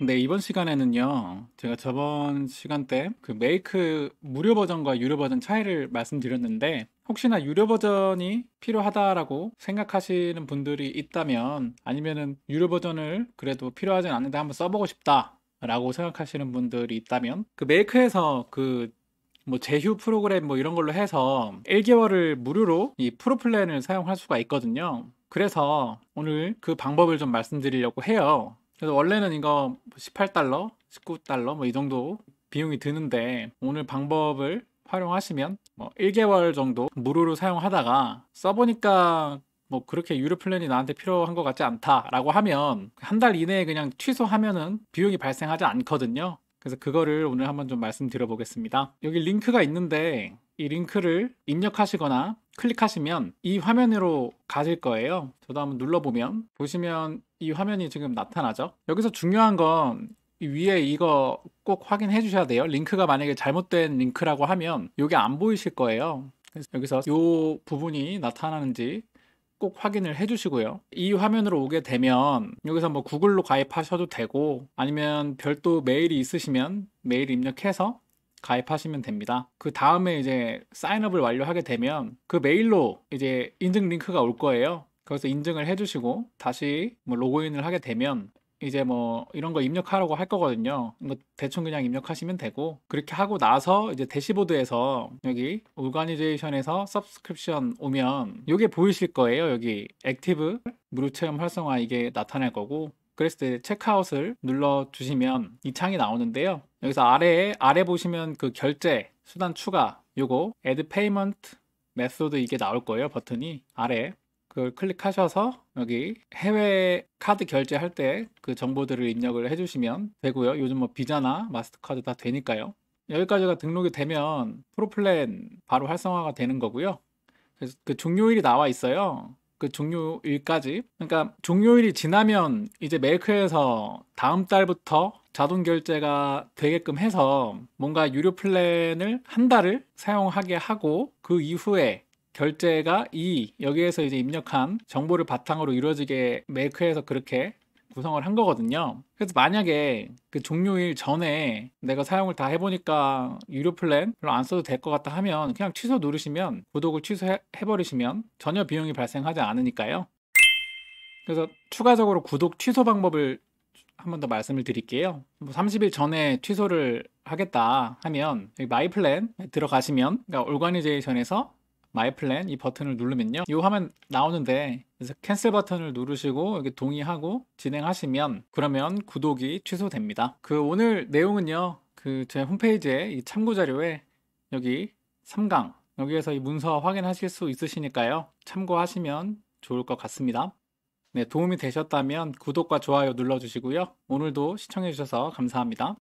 네, 이번 시간에는요, 제가 저번 시간 때 그 메이크 무료 버전과 유료 버전 차이를 말씀드렸는데, 혹시나 유료 버전이 필요하다라고 생각하시는 분들이 있다면, 아니면은 유료 버전을 그래도 필요하진 않는데 한번 써보고 싶다라고 생각하시는 분들이 있다면, 그 메이크에서 그 뭐 제휴 프로그램 뭐 이런 걸로 해서 1개월을 무료로 이 프로 플랜을 사용할 수가 있거든요. 그래서 오늘 그 방법을 좀 말씀드리려고 해요. 그래서 원래는 이거 18달러, 뭐 19달러 뭐 이 정도 비용이 드는데 오늘 방법을 활용하시면 뭐 1개월 정도 무료로 사용하다가 써보니까 뭐 그렇게 유료 플랜이 나한테 필요한 것 같지 않다라고 하면 한 달 이내에 그냥 취소하면은 비용이 발생하지 않거든요. 그래서 그거를 오늘 한번 좀 말씀드려 보겠습니다. 여기 링크가 있는데 이 링크를 입력하시거나 클릭하시면 이 화면으로 가실 거예요. 저도 한번 눌러보면 보시면 이 화면이 지금 나타나죠. 여기서 중요한 건 위에 이거 꼭 확인해 주셔야 돼요. 링크가 만약에 잘못된 링크라고 하면 이게 안 보이실 거예요. 그래서 여기서 이 부분이 나타나는지 꼭 확인을 해주시고요. 이 화면으로 오게 되면 여기서 뭐 구글로 가입하셔도 되고 아니면 별도 메일이 있으시면 메일 입력해서 가입하시면 됩니다. 그 다음에 이제 사인업을 완료하게 되면 그 메일로 이제 인증 링크가 올 거예요. 그래서 인증을 해주시고 다시 뭐 로그인을 하게 되면 이제 뭐 이런 거 입력하라고 할 거거든요. 이거 뭐 대충 그냥 입력하시면 되고 그렇게 하고 나서 이제 대시보드에서 여기 오가니제이션에서 서브스크립션 오면 이게 보이실 거예요. 여기 액티브 무료 체험 활성화 이게 나타날 거고 그랬을 때 체크아웃을 눌러주시면 이 창이 나오는데요. 여기서 아래에 아래 보시면 그 결제 수단 추가 요거 add payment 메소드 이게 나올 거예요 버튼이 아래 그걸 클릭하셔서 여기 해외 카드 결제할 때 그 정보들을 입력을 해주시면 되고요 요즘 뭐 비자나 마스터카드 다 되니까요 여기까지가 등록이 되면 프로플랜 바로 활성화가 되는 거고요 그래서 그 종료일이 나와 있어요 그 종료일까지. 그러니까 종료일이 지나면 이제 메이크에서 다음 달부터 자동 결제가 되게끔 해서 뭔가 유료 플랜을 한 달을 사용하게 하고 그 이후에 결제가 이 여기에서 이제 입력한 정보를 바탕으로 이루어지게 메이크에서 그렇게 구성을 한 거거든요. 그래서 만약에 그 종료일 전에 내가 사용을 다 해보니까 유료 플랜 별로 안 써도 될 것 같다 하면 그냥 취소 누르시면 구독을 취소해버리시면 전혀 비용이 발생하지 않으니까요. 그래서 추가적으로 구독 취소 방법을 한 번 더 말씀을 드릴게요. 30일 뭐 전에 취소를 하겠다 하면 마이 플랜 들어가시면 그러니까 올가니제이션에서 마이 플랜 이 버튼을 누르면요. 이 화면 나오는데 그래서 캔슬 버튼을 누르시고 여기 동의하고 진행하시면 그러면 구독이 취소됩니다. 그 오늘 내용은요. 그 제 홈페이지에 이 참고 자료에 여기 3강 여기에서 이 문서 확인하실 수 있으시니까요. 참고하시면 좋을 것 같습니다. 네, 도움이 되셨다면 구독과 좋아요 눌러주시고요. 오늘도 시청해주셔서 감사합니다.